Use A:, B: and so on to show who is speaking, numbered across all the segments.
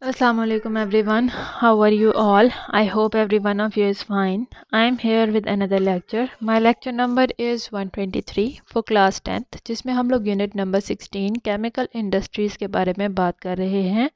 A: Assalamu alaikum everyone. How are you all? I hope every one of you is fine. I am here with another lecture. My lecture number is 123 for class 10th जिसमें हम लोग unit number 16 chemical industries के बारे में बात कर रहे हैं.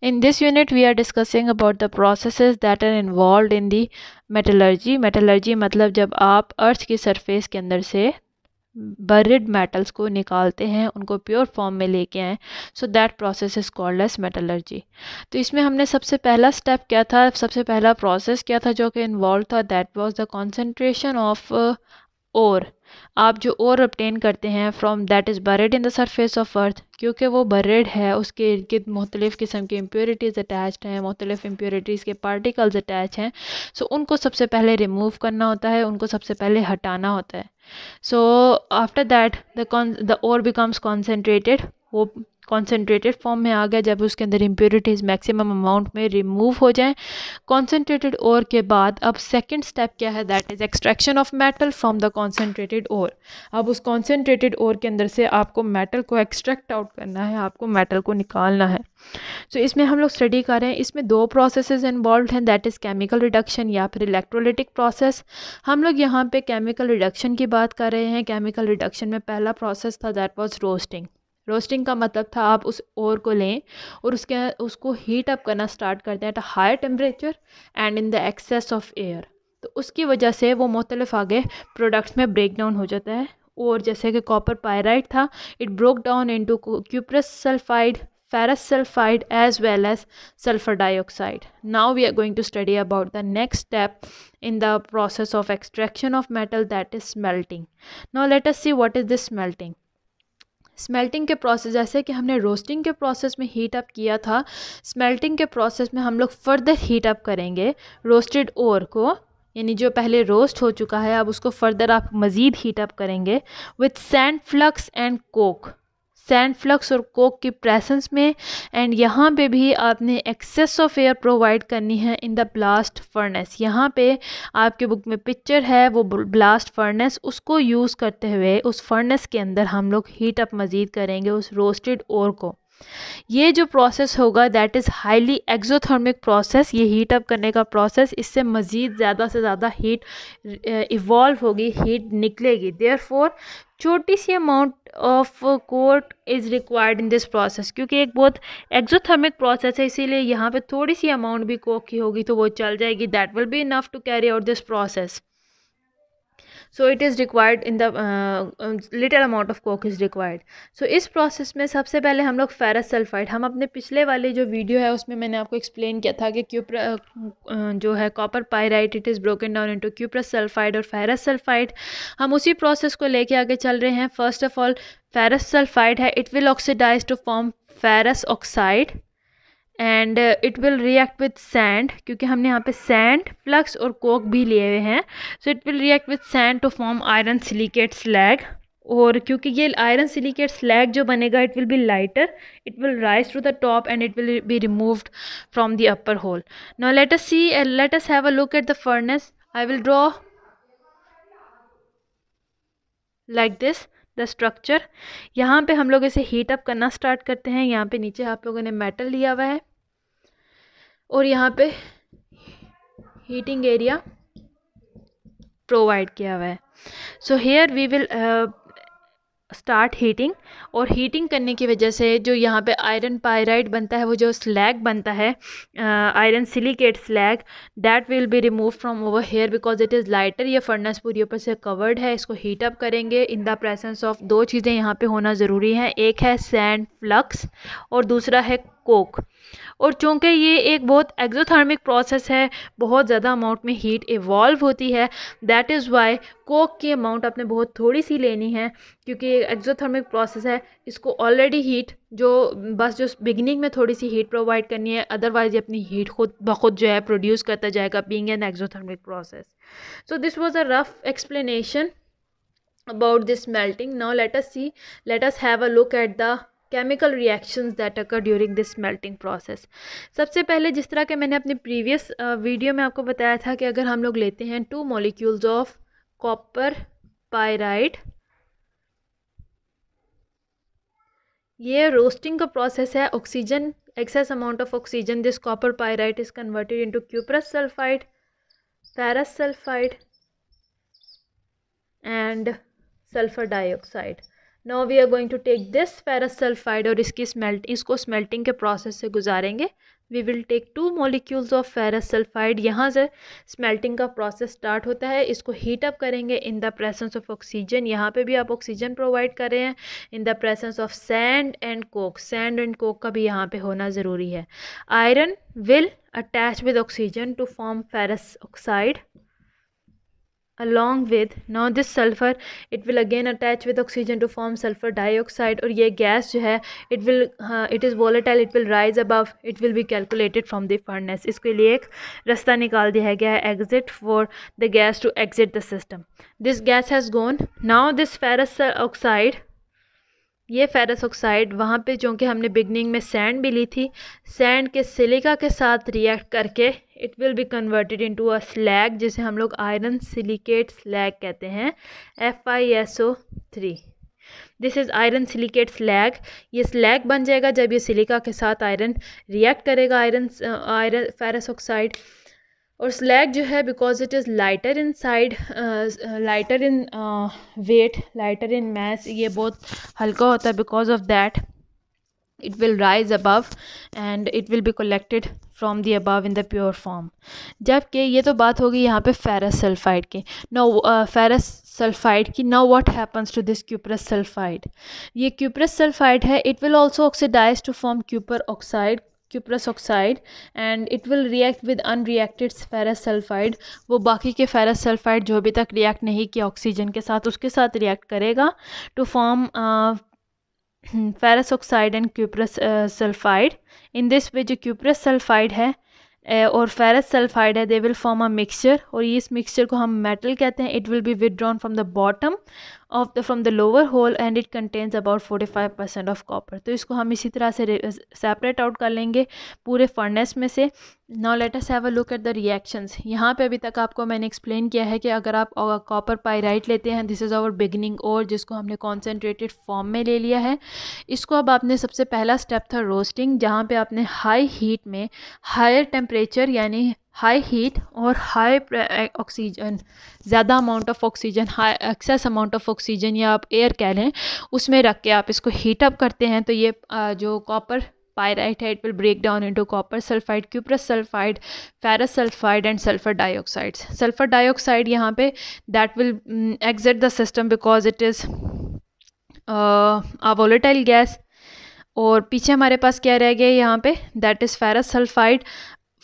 A: In this unit we are discussing about the processes that are involved in the metallurgy. Metallurgy मतलब जब आप earth की surface के अंदर से बरिड मेटल्स को निकालते हैं उनको प्योर फॉर्म में लेके आएँ so that process is called as metallurgy तो इसमें हमने सबसे पहला स्टेप क्या था सबसे पहला प्रोसेस क्या था जो कि इन्वॉल्व था that was the concentration of ore आप जो और अपटेन करते हैं from that is buried in the surface of earth क्योंकि वो बरेड है उसके इर्द गिर्द मुख्तलिफ़ किस्म के इम्प्योरिटीज़ अटैच हैं मुख्तलिफ़ इम्प्योरिटीज़ के पार्टिकल्स अटैच हैं सो उनको सबसे पहले रिमूव करना होता है उनको सबसे पहले हटाना होता है so after that the con the ore becomes concentrated concentrated form में आ गया जब उसके अंदर इम्प्योरिटीज़ मैक्सिमम अमाउंट में रिमूव हो जाए कॉन्सेंट्रेटेड ओर के बाद अब सेकेंड स्टेप क्या है that is extraction of metal from the concentrated ore अब उस कॉन्सेंट्रेटेड ओर के अंदर से आपको मेटल को एक्सट्रैक्ट आउट करना है आपको मेटल को निकालना है सो so, इसमें हम लोग स्टडी कर रहे हैं इसमें दो प्रोसेसेस इन्वॉल्व हैं दैट इज़ केमिकल रिडक्शन या फिर इलेक्ट्रोलिटिक प्रोसेस हम लोग यहाँ पे केमिकल रिडक्शन की बात कर रहे हैं केमिकल रिडक्शन में पहला प्रोसेस था दैट वाज रोस्टिंग रोस्टिंग का मतलब था आप उस ओर को लें और उसके उसको हीट अप करना स्टार्ट करते हैं at a high temperature and in the excess of air तो उसकी वजह से वो मुख्तलिफ आगे प्रोडक्ट्स में ब्रेक डाउन हो जाता है और जैसे कि कॉपर पायराइड था it broke down into cuprous sulphide ferrous sulphide as well as sulphur dioxide now we are going to study about the next step in the process of extraction of metal that is smelting now let us see what is this smelting smelting के process जैसे कि हमने roasting के process में heat up किया था smelting के process में हम लोग फर्दर हीट अप करेंगे रोस्टेड ओर को यानी जो पहले रोस्ट हो चुका है अब उसको फर्दर आप मज़ीद हीट अप करेंगे with sand flux and coke sand flux और कोक की प्रेसेंस में एंड यहाँ पे भी आपने एक्सेस ऑफ एयर प्रोवाइड करनी है इन द ब्लास्ट फर्नेस यहाँ पे आपके बुक में पिक्चर है वो ब्लास्ट फर्नेस उसको यूज़ करते हुए उस फर्नेस के अंदर हम लोग हीट अप मज़ीद करेंगे उस रोस्टेड ओर को ये जो प्रोसेस होगा that is highly exothermic process ये हीट अप करने का प्रोसेस इससे मज़ीद ज़्यादा से ज़्यादा हीट इवॉल्व होगी हीट निकलेगी देयर छोटी सी amount of coke is required in this process क्योंकि एक बहुत एक्जोथर्मिक प्रोसेस है इसीलिए यहाँ पे थोड़ी सी अमाउंट भी कोक की होगी तो वो चल जाएगी that will be enough to carry out this process so it is required in the little amount of coke is required so इस प्रोसेस में सबसे पहले हम लोग फेरस सल्फाइड हम अपने पिछले वाले जो वीडियो है उसमें मैंने आपको एक्सप्लेन किया था कि क्यूप्र जो है copper pyrite it is broken down into cuprous sulphide और फेरस सल्फाइड हम उसी प्रोसेस को लेके आगे चल रहे हैं first of all ferrous sulphide है it will oxidise to form ferrous oxide and it will react with sand क्योंकि हमने यहाँ पे सैंड फ्लक्स और कोक भी लिए हुए हैं so it will react with sand to form iron silicate slag और क्योंकि ये आयरन सिलिकेट स्लैग जो बनेगा it will be lighter it will rise to the top and it will be removed from the upper hole now let us see let us have a look at the furnace I will draw like this the structure यहाँ पे हम लोग इसे heat up करना start करते हैं यहाँ पे नीचे आप लोगों ने मेटल लिया हुआ है और यहाँ पे हीटिंग एरिया प्रोवाइड किया हुआ है so here we will start heating और हीटिंग करने की वजह से जो यहाँ पे आयरन पायराइड बनता है वो जो स्लैग बनता है iron silicate slag that will be remove from over here because it is lighter ये फर्नेस पूरी ऊपर से कवर्ड है इसको हीट अप करेंगे इन द प्रेजेंस ऑफ दो चीज़ें यहाँ पे होना ज़रूरी हैं एक है सैंड फ्लक्स और दूसरा है कोक और चूँकि ये एक बहुत एक्जोथर्मिक प्रोसेस है बहुत ज़्यादा अमाउंट में हीट इवॉल्व होती है दैट इज़ वाई कोक की अमाउंट आपने बहुत थोड़ी सी लेनी है क्योंकि ये एक्जोथर्मिक प्रोसेस है इसको ऑलरेडी हीट जो बस जो बिगनिंग में थोड़ी सी हीट प्रोवाइड करनी है अदरवाइज़ ये अपनी हीट खुद ब खुद जो है प्रोड्यूस करता जाएगा being an exothermic process so this was a rough explanation about this melting now let's see let's have a look at the chemical reactions that occur during this melting process सबसे पहले जिस तरह के मैंने अपने previous video में आपको बताया था कि अगर हम लोग लेते हैं two molecules of copper pyrite ये रोस्टिंग का प्रोसेस है oxygen excess amount of oxygen this copper pyrite is converted into cuprous sulphide ferrous sulphide and sulphur dioxide now we are going to take this ferrous sulphide और इसकी smelt इसको smelting के process से गुजारेंगे we will take two molecules of ferrous sulphide यहाँ से smelting का process start होता है इसको हीट अप करेंगे in the presence of oxygen यहाँ पे भी आप ऑक्सीजन प्रोवाइड कर रहे हैं in the presence of sand and coke sand and coke का भी यहाँ पे होना ज़रूरी है iron will attach with oxygen to form ferrous oxide along with now this sulfur it will again attach with oxygen to form sulfur dioxide और ये gas जो है it will it is volatile it will rise above it will be calculated from the furnace इसके लिए एक रास्ता निकाल दिया गया है exit for the gas to exit the system this gas has gone now this ferrous oxide ये ferrous oxide वहाँ पे जो कि हमने बिगनिंग में सैंड भी ली थी सैंड के सिलिका के साथ रिएक्ट करके it will be converted into a slag जिसे हम लोग आयरन सिलिकेट स्लैग कहते हैं F I S O three this is iron silicate slag ये स्लैग बन जाएगा जब ये सिलिका के साथ आयरन रिएक्ट करेगा आयरन आयरन फेरस ऑक्साइड और स्लैग जो है because it is lighter in side lighter in weight lighter in mass ये बहुत हल्का होता है because of that it will rise above and it will be collected from the above in the pure form जबकि ये तो बात होगी यहाँ पर फेरस सल्फाइड की नो फेरस सल्फाइड की नो what happens to this cuprous sulphide ये क्यूपरस सल्फाइड है it will also oxidise to form cuprous oxide cuprous oxide and it will react with unreacted ferrous sulphide वो बाकी के फेरस सल्फाइड जो अभी तक रिएक्ट नहीं किया ऑक्सीजन के साथ उसके साथ रिएक्ट करेगा to form ferrous oxide and cuprous sulphide in this way जो क्यूप्रस सल्फाइड है uh, और फेरस सल्फाइड है they will form a mixture और इस मिक्सचर को हम मेटल कहते हैं it will be withdrawn from the bottom of the from the lower hole and it contains about forty five percent of copper तो इसको हम इसी तरह से सेपरेट आउट uh, कर लेंगे पूरे फर्नेस में से now let us have a look at the reactions यहाँ पे अभी तक आपको मैंने एक्सप्लेन किया है कि अगर आप कॉपर uh, पाइराइट लेते हैं दिस इज़ आवर बिगनिंग और जिसको हमने कॉन्सेंट्रेटेड फॉर्म में ले लिया है इसको अब आपने सबसे पहला स्टेप था रोस्टिंग जहाँ पे आपने हाई हीट में हायर टेम्परेचर यानी हाई हीट और हाई ऑक्सीजन ज़्यादा amount of oxygen high excess amount of oxygen या आप एयर कह लें उसमें रख के आप इसको हीट अप करते हैं तो ये जो कॉपर पायराइट है it will break down into copper sulphide cuprous sulphide ferrous sulphide and sulphur dioxide sulphur dioxide यहाँ पे that will exit the system because it is a volatile gas और पीछे हमारे पास क्या रह गया यहाँ पे that is ferrous sulphide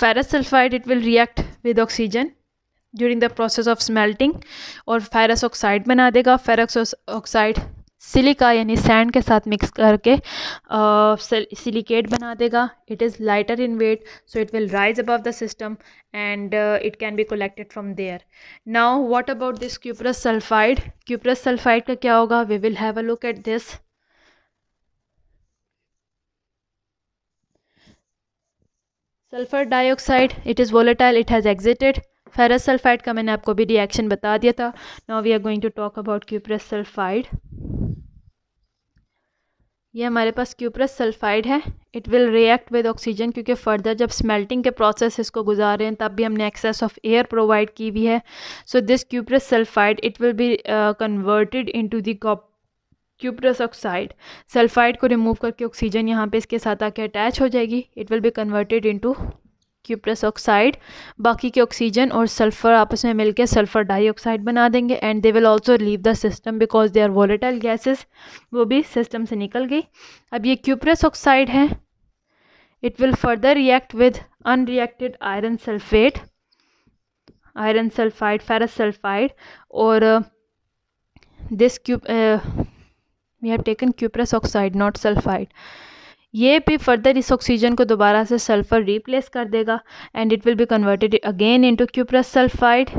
A: ferrous sulfide it will react with oxygen during the process of smelting और ferrous oxide बना देगा ferrous oxide सिलिका यानी सैंड के साथ मिक्स करके सिलिकेट uh, बना देगा it is lighter in weight so it will rise above the system and it can be collected from there now what about this cuprous sulphide cuprous sulphide का क्या होगा we will have a look at this sulphur dioxide it is volatile it has exited ferrous sulphide का मैंने आपको भी reaction बता दिया था now we are going to talk about cuprous sulphide ये हमारे पास क्यूप्रस सल्फ़ाइड है it will react with oxygen क्योंकि फर्दर जब स्मेल्टिंग के प्रोसेस इसको गुजार रहे हैं तब भी हमने एक्सेस ऑफ एयर प्रोवाइड की हुई है so this cuprous sulphide it will be converted into the cuprous oxide sulphide को रिमूव करके ऑक्सीजन यहाँ पे इसके साथ आके अटैच हो जाएगी it will be converted into cuprous oxide बाकी के ऑक्सीजन और सल्फर आपस में मिलकर सल्फर डाइऑक्साइड बना देंगे and they will also leave the system because they are volatile gases वो भी सिस्टम से निकल गई अब ये क्यूपरस ऑक्साइड है it will further react with unreacted iron sulphate iron sulphide ferrous sulphide और this uh, cube we have taken cuprous oxide not sulphide ये भी फर्दर इस ऑक्सीजन को दोबारा से सल्फ़र रिप्लेस कर देगा and it will be converted again into cuprous sulphide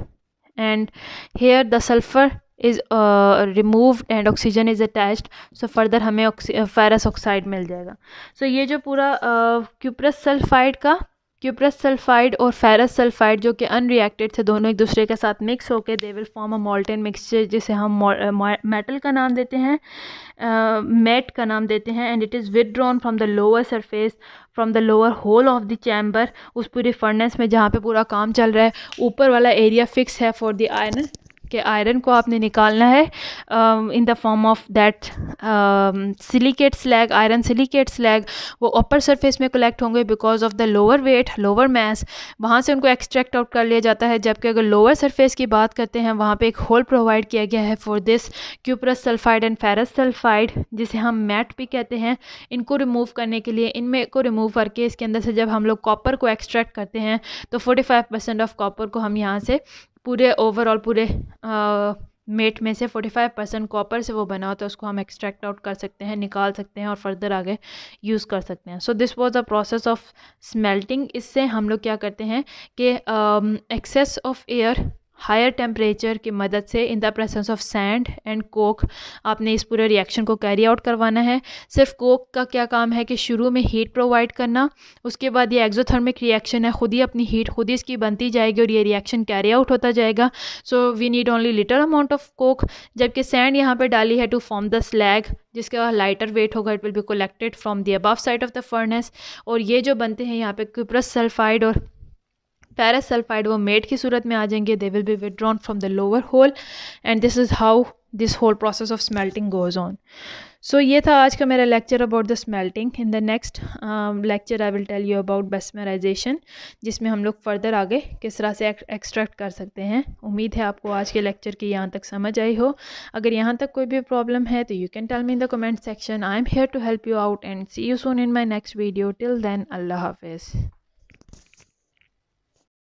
A: and here the sulphur is removed and oxygen is attached so further हमें ferrous oxide uh, मिल जाएगा सो so, ये जो पूरा क्यूप्रस uh, सल्फाइड का cuprous sulphide और ferrous sulphide जो कि अनरिएक्टेड थे दोनों एक दूसरे के साथ मिक्स होकर they will form a molten mixture जिसे हम मेटल uh, का नाम देते हैं मेट uh, का नाम देते हैं and it is withdrawn from the lower surface from the lower hole of the chamber उस पूरे फर्नेस में जहाँ पे पूरा काम चल रहा है ऊपर वाला एरिया फिक्स है फॉर द आयरन के आयरन को आपने निकालना है in the form of that silicate slag iron silicate slag वो अपर सरफेस में कलेक्ट होंगे because of the lower weight lower mass वहाँ से उनको एक्सट्रैक्ट आउट कर लिया जाता है जबकि अगर लोअर सरफेस की बात करते हैं वहाँ पर एक होल प्रोवाइड किया गया है for this cuprous sulphide and ferrous sulphide जिसे हम मैट भी कहते हैं इनको रिमूव करने के लिए इनमें को रिमूव करके इसके अंदर से जब हम लोग कॉपर को एक्सट्रैक्ट करते हैं तो forty five percent of copper को हम यहाँ से पूरे ओवरऑल पूरे मेट में से 45 परसेंट कॉपर से वो बना होता है उसको हम एक्सट्रैक्ट आउट कर सकते हैं निकाल सकते हैं और फर्दर आगे यूज़ कर सकते हैं so this was a process of smelting इससे हम लोग क्या करते हैं कि excess of air higher temperature की मदद से in the presence of sand and coke आपने इस पूरे रिएक्शन को कैरी आउट करवाना है सिर्फ कोक का क्या काम है कि शुरू में हीट प्रोवाइड करना उसके बाद ये एक्जोथर्मिक रिएक्शन है खुद ही अपनी हीट खुद ही इसकी बनती जाएगी और ये रिएक्शन कैरी आउट होता जाएगा so we need only little amount of coke जबकि सैंड यहाँ पर डाली है टू फॉर्म द स्लैग बाद लाइटर वेट होगा it will be collected from the above side of the furnace और ये जो बनते हैं यहाँ पे क्यूप्रस सल्फाइड और पैरासल्फाइड वो मेड की सूरत में आ जाएंगे they will be withdrawn from the lower hole and this is how this whole process of smelting goes on so ये था आज का मेरा lecture about the smelting in the next lecture I will tell you about bessemerisation जिसमें हम लोग further आगे किस तरह से एक्सट्रैक्ट कर सकते हैं उम्मीद है आपको आज के लेक्चर की यहाँ तक समझ आई हो अगर यहाँ तक कोई भी प्रॉब्लम है तो you can tell me in the comment section I am here to help you out and see you soon in my next video till then अल्लाह हाफिज़